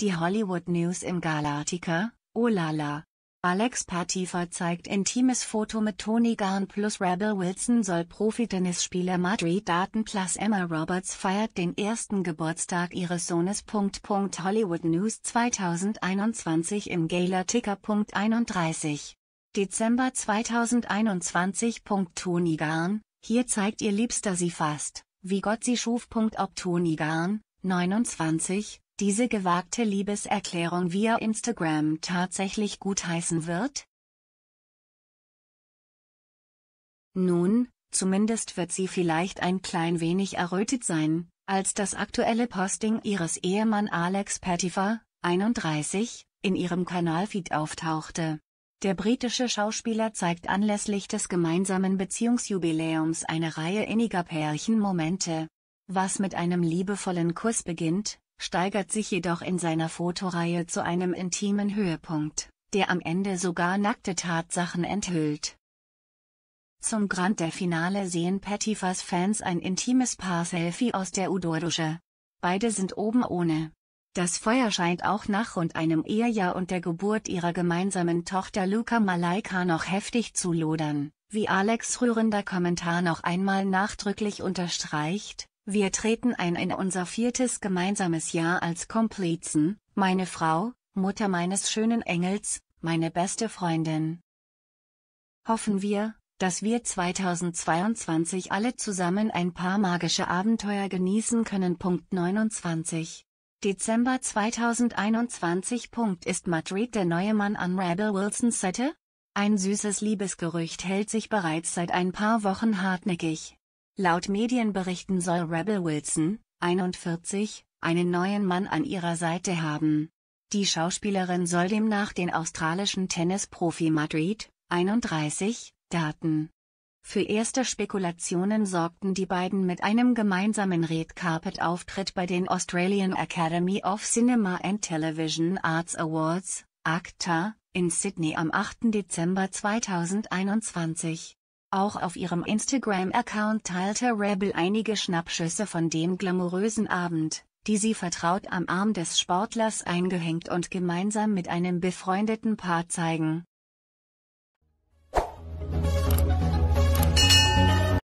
Die Hollywood News im gala oh la la. Alex Patifa zeigt intimes Foto mit Tony Garn plus Rebel Wilson soll Profi-Tennisspieler Madrid Daten plus Emma Roberts feiert den ersten Geburtstag ihres Sohnes. Hollywood News 2021 im Gala-Ticker. 31. Dezember 2021. Tony Garn, hier zeigt ihr Liebster sie fast, wie Gott sie schuf. Ob Tony Garn, 29, diese gewagte Liebeserklärung via Instagram tatsächlich gutheißen wird? Nun, zumindest wird sie vielleicht ein klein wenig errötet sein, als das aktuelle Posting ihres Ehemann Alex Pettifer, 31, in ihrem Kanalfeed auftauchte. Der britische Schauspieler zeigt anlässlich des gemeinsamen Beziehungsjubiläums eine Reihe inniger Pärchenmomente. Was mit einem liebevollen Kuss beginnt, steigert sich jedoch in seiner Fotoreihe zu einem intimen Höhepunkt, der am Ende sogar nackte Tatsachen enthüllt. Zum Grand der Finale sehen Pettifas Fans ein intimes Paar-Selfie aus der Udodusche. Beide sind oben ohne. Das Feuer scheint auch nach rund einem Ehejahr und der Geburt ihrer gemeinsamen Tochter Luca Malaika noch heftig zu lodern, wie Alex rührender Kommentar noch einmal nachdrücklich unterstreicht, wir treten ein in unser viertes gemeinsames Jahr als Komplizen, meine Frau, Mutter meines schönen Engels, meine beste Freundin. Hoffen wir, dass wir 2022 alle zusammen ein paar magische Abenteuer genießen können. Punkt 29. Dezember 2021. Punkt ist Madrid der neue Mann an Rebel Wilsons Seite? Ein süßes Liebesgerücht hält sich bereits seit ein paar Wochen hartnäckig. Laut Medienberichten soll Rebel Wilson, 41, einen neuen Mann an ihrer Seite haben. Die Schauspielerin soll demnach den australischen Tennisprofi Madrid, 31, daten. Für erste Spekulationen sorgten die beiden mit einem gemeinsamen Red Carpet Auftritt bei den Australian Academy of Cinema and Television Arts Awards, ACTA, in Sydney am 8. Dezember 2021. Auch auf ihrem Instagram-Account teilte Rebel einige Schnappschüsse von dem glamourösen Abend, die sie vertraut am Arm des Sportlers eingehängt und gemeinsam mit einem befreundeten Paar zeigen